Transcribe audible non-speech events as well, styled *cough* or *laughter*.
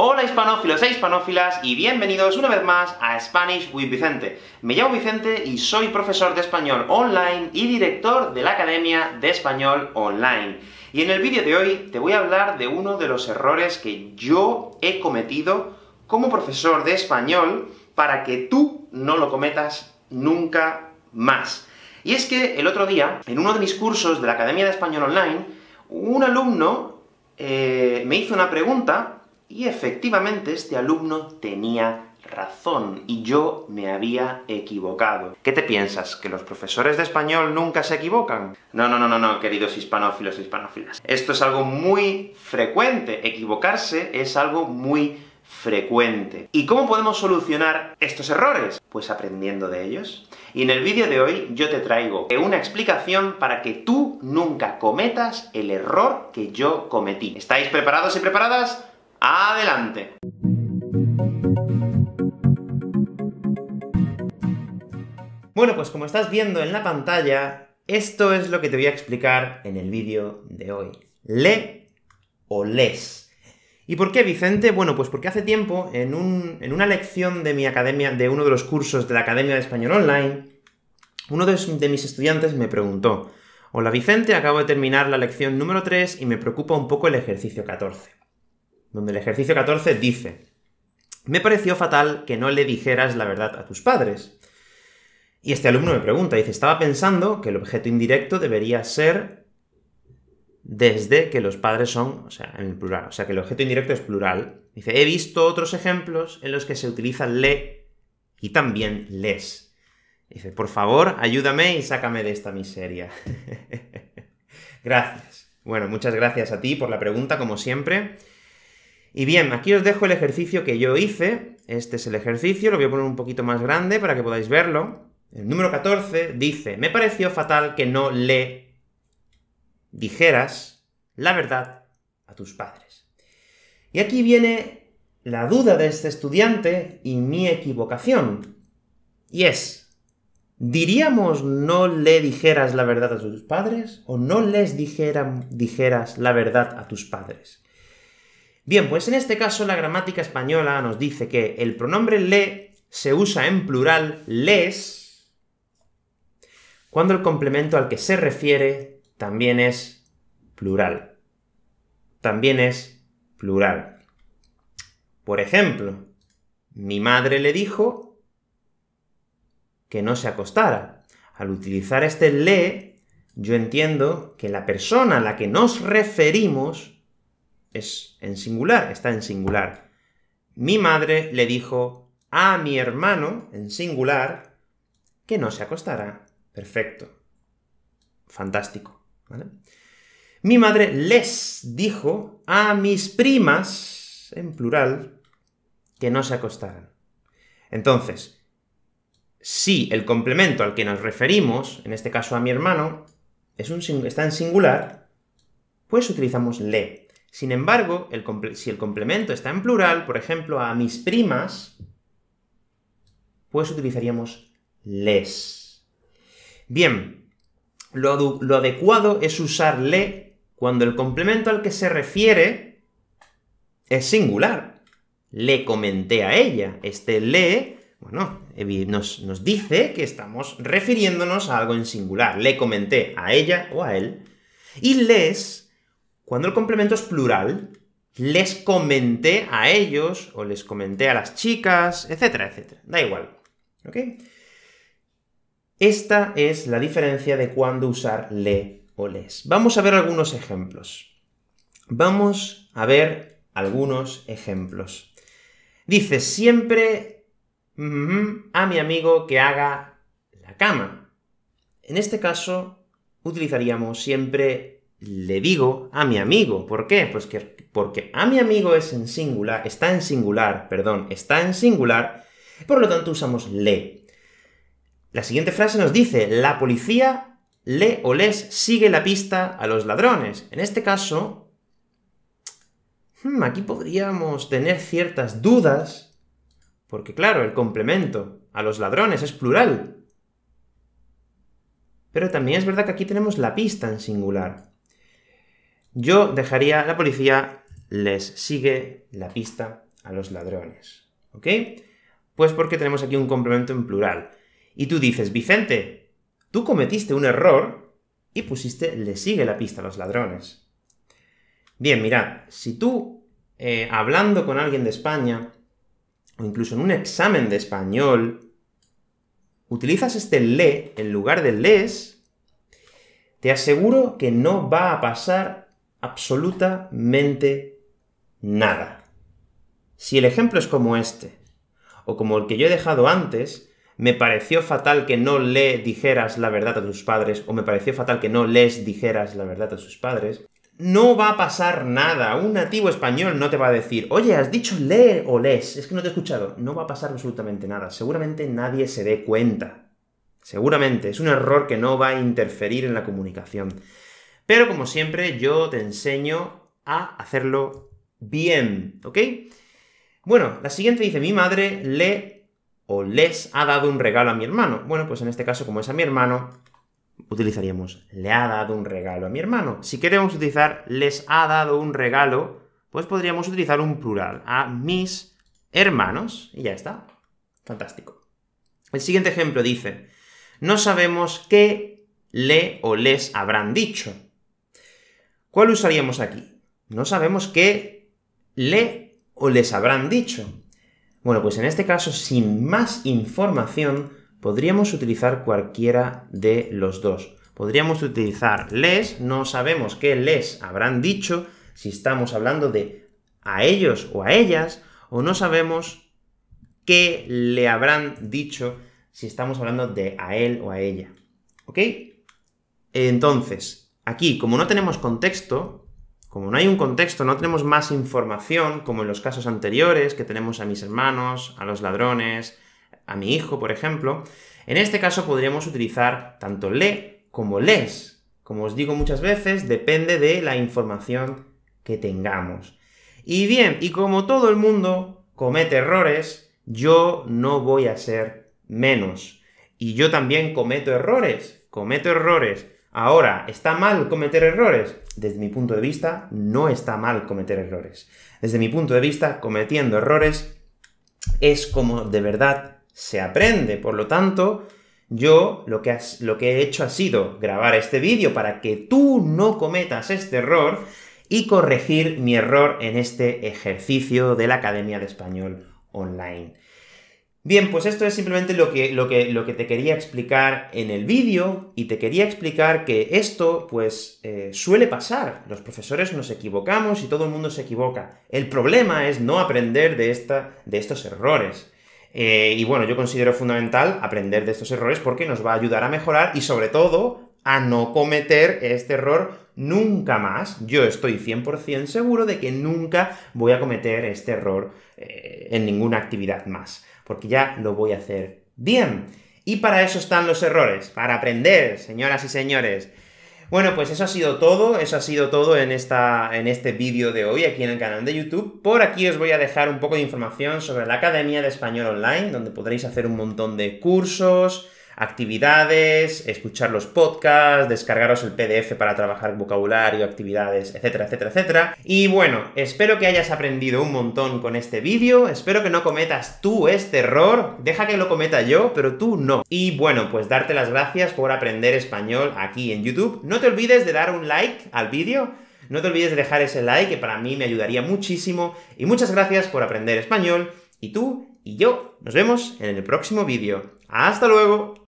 Hola hispanófilos e hispanófilas y bienvenidos una vez más a Spanish with Vicente. Me llamo Vicente y soy profesor de español online y director de la Academia de Español Online. Y en el vídeo de hoy te voy a hablar de uno de los errores que yo he cometido como profesor de español para que tú no lo cometas nunca más. Y es que el otro día, en uno de mis cursos de la Academia de Español Online, un alumno eh, me hizo una pregunta y efectivamente este alumno tenía razón y yo me había equivocado. ¿Qué te piensas? ¿Que los profesores de español nunca se equivocan? No, no, no, no, no, queridos hispanófilos e hispanófilas. Esto es algo muy frecuente. Equivocarse es algo muy frecuente. ¿Y cómo podemos solucionar estos errores? Pues aprendiendo de ellos. Y en el vídeo de hoy yo te traigo una explicación para que tú nunca cometas el error que yo cometí. ¿Estáis preparados y preparadas? ¡Adelante! Bueno, pues como estás viendo en la pantalla, esto es lo que te voy a explicar en el vídeo de hoy. Le o les. ¿Y por qué, Vicente? Bueno, pues porque hace tiempo, en, una lección de mi academia, de uno de los cursos de la Academia de Español Online, uno de, de mis estudiantes me preguntó, Hola Vicente, acabo de terminar la lección número 3 y me preocupa un poco el ejercicio 14 donde el ejercicio 14 dice, me pareció fatal que no le dijeras la verdad a tus padres. Y este alumno me pregunta, dice, estaba pensando que el objeto indirecto debería ser desde que los padres son, o sea, en el plural, o sea, que el objeto indirecto es plural. Dice, he visto otros ejemplos en los que se utiliza le y también les. Dice, por favor, ayúdame y sácame de esta miseria. *laughs* gracias. Bueno, muchas gracias a ti por la pregunta, como siempre. Y bien, aquí os dejo el ejercicio que yo hice. Este es el ejercicio, lo voy a poner un poquito más grande para que podáis verlo. El número 14 dice, me pareció fatal que no le dijeras la verdad a tus padres. Y aquí viene la duda de este estudiante y mi equivocación. Y es, ¿diríamos no le dijeras la verdad a tus padres o no les dijeras la verdad a tus padres? Bien, pues en este caso la gramática española nos dice que el pronombre le se usa en plural les cuando el complemento al que se refiere también es plural. También es plural. Por ejemplo, mi madre le dijo que no se acostara. Al utilizar este le, yo entiendo que la persona a la que nos referimos es en singular, está en singular. Mi madre le dijo a mi hermano, en singular, que no se acostara. Perfecto. Fantástico. Mi madre les dijo a mis primas, en plural, que no se acostaran. Entonces, si el complemento al que nos referimos, en este caso a mi hermano, es un, está en singular, pues utilizamos le. Sin embargo, si el complemento está en plural, por ejemplo, a mis primas, pues utilizaríamos les. Bien, lo, adecuado es usar le cuando el complemento al que se refiere es singular. Le comenté a ella. Este le bueno, nos, dice que estamos refiriéndonos a algo en singular. Le comenté a ella o a él. Y les cuando el complemento es plural, les comenté a ellos, o les comenté a las chicas, etcétera, etcétera. Da igual. Esta es la diferencia de cuándo usar le o les. Vamos a ver algunos ejemplos. Vamos a ver algunos ejemplos. Dice siempre mm-hmm", a mi amigo que haga la cama. En este caso, utilizaríamos siempre le digo a mi amigo. ¿Por qué? Pues porque a mi amigo es en singular, está en singular, perdón, está en singular, por lo tanto usamos le. La siguiente frase nos dice, la policía le o les sigue la pista a los ladrones. En este caso, hmm, aquí podríamos tener ciertas dudas, porque claro, el complemento a los ladrones es plural, pero también es verdad que aquí tenemos la pista en singular. Yo dejaría, la policía les sigue la pista a los ladrones. ¿Ok? Pues porque tenemos aquí un complemento en plural. Y tú dices, Vicente, tú cometiste un error y pusiste le sigue la pista a los ladrones. Bien, mira, si tú, eh, hablando con alguien de España, o incluso en un examen de español, utilizas este le en lugar de les, te aseguro que no va a pasar absolutamente nada. Si el ejemplo es como este, o como el que yo he dejado antes, me pareció fatal que no le dijeras la verdad a tus padres, o me pareció fatal que no les dijeras la verdad a sus padres, no va a pasar nada. Un nativo español no te va a decir, oye, has dicho le o les, es que no te he escuchado. No va a pasar absolutamente nada. Seguramente nadie se dé cuenta. Seguramente es un error que no va a interferir en la comunicación. Pero como siempre, yo te enseño a hacerlo bien, ¿ok? Bueno, la siguiente dice, mi madre le o les ha dado un regalo a mi hermano. Bueno, pues en este caso, como es a mi hermano, utilizaríamos le ha dado un regalo a mi hermano. Si queremos utilizar les ha dado un regalo, pues podríamos utilizar un plural, a mis hermanos, y ya está. Fantástico. El siguiente ejemplo dice, no sabemos qué le o les habrán dicho. ¿Cuál usaríamos aquí? No sabemos qué le o les habrán dicho. Bueno, pues en este caso, sin más información, podríamos utilizar cualquiera de los dos. Podríamos utilizar les, no sabemos qué les habrán dicho, si estamos hablando de a ellos o a ellas, o no sabemos qué le habrán dicho si estamos hablando de a él o a ella. ¿Ok? Entonces, Aquí, como no tenemos contexto, como no hay un contexto, no tenemos más información, como en los casos anteriores, que tenemos a mis hermanos, a los ladrones, a mi hijo, por ejemplo, en este caso podríamos utilizar tanto le como les. Como os digo muchas veces, depende de la información que tengamos. Y bien, y como todo el mundo comete errores, yo no voy a ser menos. Y yo también cometo errores, cometo errores. Ahora, ¿está mal cometer errores? Desde mi punto de vista, no está mal cometer errores. Desde mi punto de vista, cometiendo errores es como de verdad se aprende. Por lo tanto, yo lo que, lo que he hecho ha sido grabar este vídeo para que tú no cometas este error y corregir mi error en este ejercicio de la Academia de Español Online. Bien, pues esto es simplemente lo que, lo que, lo que te quería explicar en el vídeo y te quería explicar que esto, pues, eh, suele pasar. Los profesores nos equivocamos y todo el mundo se equivoca. El problema es no aprender de, esta, de estos errores. Eh, y bueno, yo considero fundamental aprender de estos errores porque nos va a ayudar a mejorar y sobre todo a no cometer este error nunca más. Yo estoy 100% seguro de que nunca voy a cometer este error eh, en ninguna actividad más, porque ya lo voy a hacer bien. Y para eso están los errores, para aprender, señoras y señores. Bueno, pues eso ha sido todo, eso ha sido todo en, esta, en este vídeo de hoy aquí en el canal de YouTube. Por aquí os voy a dejar un poco de información sobre la Academia de Español Online, donde podréis hacer un montón de cursos, actividades, escuchar los podcasts, descargaros el PDF para trabajar vocabulario, actividades, etcétera, etcétera, etcétera. Y bueno, espero que hayas aprendido un montón con este vídeo, espero que no cometas tú este error, deja que lo cometa yo, pero tú no. Y bueno, pues darte las gracias por aprender español aquí en YouTube. No te olvides de dar un like al vídeo, no te olvides de dejar ese like que para mí me ayudaría muchísimo, y muchas gracias por aprender español, y tú y yo nos vemos en el próximo vídeo. ¡Hasta luego!